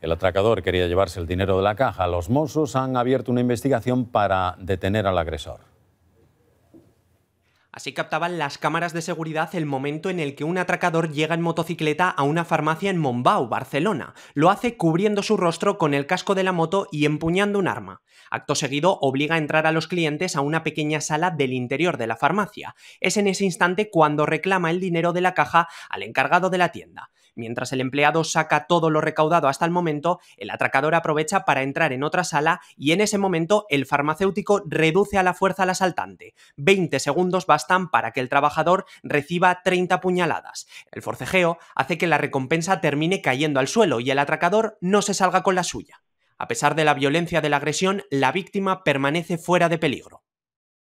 El atracador quería llevarse el dinero de la caja. Los Mossos han abierto una investigación para detener al agresor. Así captaban las cámaras de seguridad el momento en el que un atracador llega en motocicleta a una farmacia en Mombau, Barcelona. Lo hace cubriendo su rostro con el casco de la moto y empuñando un arma. Acto seguido obliga a entrar a los clientes a una pequeña sala del interior de la farmacia. Es en ese instante cuando reclama el dinero de la caja al encargado de la tienda. Mientras el empleado saca todo lo recaudado hasta el momento, el atracador aprovecha para entrar en otra sala y en ese momento el farmacéutico reduce a la fuerza al asaltante. 20 segundos basta para que el trabajador reciba 30 puñaladas. El forcejeo hace que la recompensa termine cayendo al suelo y el atracador no se salga con la suya. A pesar de la violencia de la agresión, la víctima permanece fuera de peligro.